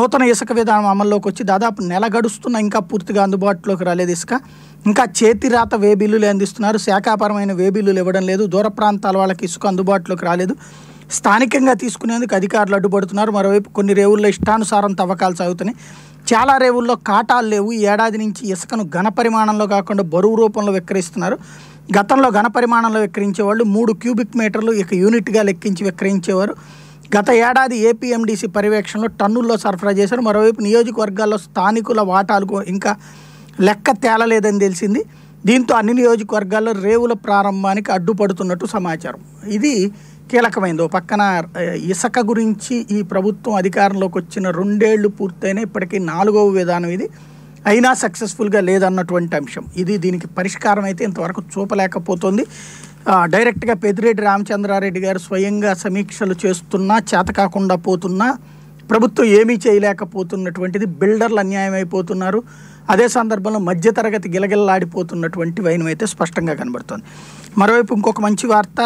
నూతన ఇసుక విధానం అమల్లోకి వచ్చి దాదాపు నెల గడుస్తున్నా ఇంకా పూర్తిగా అందుబాటులోకి రాలేదు ఇసుక ఇంకా చేతి రాత వే బిల్లులు అందిస్తున్నారు శాఖాపరమైన వే బిల్లులు ఇవ్వడం లేదు దూర ప్రాంతాల వాళ్ళకి ఇసుక అందుబాటులోకి రాలేదు స్థానికంగా తీసుకునేందుకు అధికారులు అడ్డుపడుతున్నారు మరోవైపు కొన్ని రేవుల్లో ఇష్టానుసారం తవ్వకాలు సాగుతున్నాయి చాలా రేవుల్లో కాటాలు లేవు ఈ ఏడాది నుంచి ఇసుకను ఘనపరిమాణంలో కాకుండా బరువు రూపంలో విక్రయిస్తున్నారు గతంలో ఘనపరిమాణంలో విక్రయించేవాళ్ళు మూడు క్యూబిక్ మీటర్లు ఇక యూనిట్గా లెక్కించి విక్రయించేవారు గత ఏడాది ఏపీఎండీసీ పర్యవేక్షణలో టన్నుల్లో సరఫరా చేశారు మరోవైపు నియోజకవర్గాల్లో స్థానికుల వాటాలకు ఇంకా లెక్క తేలలేదని తెలిసింది దీంతో అన్ని నియోజకవర్గాల్లో రేవుల ప్రారంభానికి అడ్డుపడుతున్నట్టు సమాచారం ఇది కీలకమైంది ఓ పక్కన ఇసుక గురించి ఈ ప్రభుత్వం అధికారంలోకి వచ్చిన రెండేళ్లు పూర్తయిన ఇప్పటికీ నాలుగవ విధానం ఇది అయినా సక్సెస్ఫుల్గా లేదన్నటువంటి అంశం ఇది దీనికి పరిష్కారం అయితే ఇంతవరకు చూపలేకపోతుంది డైరెక్ట్గా పెద్దిరెడ్డి రామచంద్రారెడ్డి గారు స్వయంగా సమీక్షలు చేస్తున్నా చేత కాకుండా పోతున్నా ప్రభుత్వం ఏమీ చేయలేకపోతున్నటువంటిది బిల్డర్లు అన్యాయం అయిపోతున్నారు అదే సందర్భంలో మధ్యతరగతి గిలగిల్లాడిపోతున్నటువంటి వైనం అయితే స్పష్టంగా కనబడుతుంది మరోవైపు ఇంకొక మంచి వార్త